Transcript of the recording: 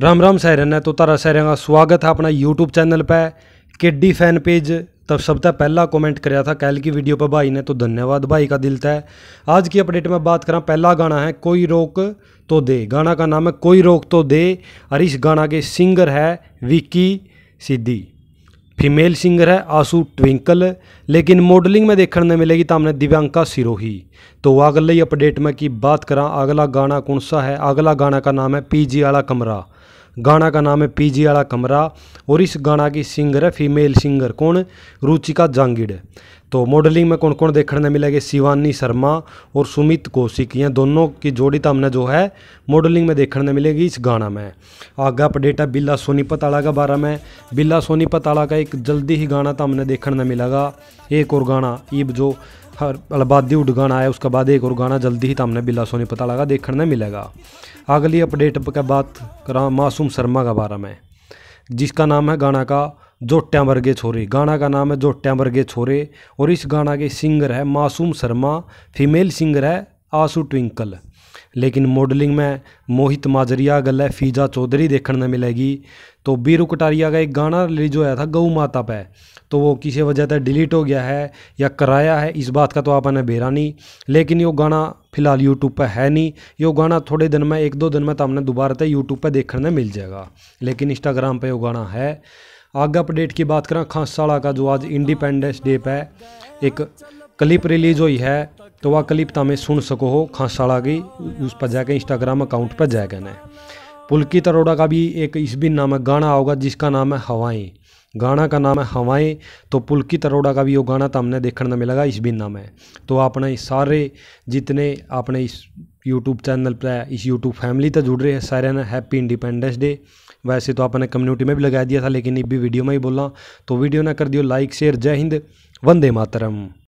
Ram Ram siren ने तो तारा siren का स्वागत है अपना यूट्यूब चैनल पे किड्डी फैन पेज तब सब तक पहला कमेंट कराया था कल की वीडियो पर भाई ने तो धन्यवाद भाई का दिल तय आज की अपडेट में बात करा पहला गाना है कोई रोक तो दे गाना का नाम है कोई रोक तो दे और इस गाना के सिंगर है विक्की सिद्धि फीमेल सिंगर है आंसू ट्विंकल लेकिन मॉडलिंग में देखने में मिलेगी तो हमने दिव्यांका सिरोही तो अगले अपडेट में की बात करा अगला गाना कौन सा है अगला गाना का नाम है पीजी आला कमरा गाना का नाम है पीजी वाला कमरा और इस गाना की सिंगर है फीमेल सिंगर कौन रुचिका जांगिड़ तो मॉडलिंग में कौन कौन देखने मिलेंगे शिवानी शर्मा और सुमित कौशिक ये दोनों की जोड़ी तो हमने जो है मॉडलिंग में देखने मिलेगी इस गाना में आगे अपडेट है बिल्ला सोनीपत आला के बारे में बिल्ला सोनीपत आला का एक जल्दी ही गाना तो हमने देखने मिलेगा एक और गाना ईब जो हर अलबादी मतलब उड गाना आया उसके बाद एक और गाना जल्दी ही तमने तो बिला सोनी पता लगा देखने में मिलेगा अगली अपडेट के बात करा मासूम शर्मा के बारे में जिसका नाम है गाना का जोट्या वर्गे छोरे गाना का नाम है जोट्या वर्गे छोरे और इस गाना के सिंगर है मासूम शर्मा फीमेल सिंगर है आसू ट्विंकल लेकिन मॉडलिंग में मोहित माजरिया है फीजा चौधरी देखने में मिलेगी तो बीरू कटारिया का एक गाना रिलीज होया था गऊ माता पे तो वो किसी वजह से डिलीट हो गया है या कराया है इस बात का तो आपने बेरा नहीं लेकिन यो गाना फिलहाल यूट्यूब पर है नहीं यो गाना थोड़े दिन में एक दो दिन में तो हमने दोबारा तो यूट्यूब पर देखने मिल जाएगा लेकिन इंस्टाग्राम पर वो गाना है आगे अपडेट की बात करें खांसाड़ा का जो आज इंडिपेंडेंस डे पर एक क्लिप रिलीज हुई है तो वह क्लिप तमें सुन सको हो खांसाला की उस पर जाकर इंस्टाग्राम अकाउंट पर जाकर ना पुलकित अरोड़ा का भी एक इस भी नाम है गाना होगा जिसका नाम है हवाएं गाना का नाम है हवाएं तो पुलकित अरोड़ा का भी वो गाना तो हमने देखने को मिलेगा इस भी नाम है तो अपने सारे जितने अपने इस यूट्यूब चैनल पर इस यूट्यूब फैमिली तो जुड़ रहे हैं सारे ने हैप्पी इंडिपेंडेंस डे वैसे तो आपने कम्युनिटी में भी लगा दिया था लेकिन ये भी वीडियो में ही बोला तो वीडियो ना कर दियो लाइक शेयर जय हिंद वंदे मातरम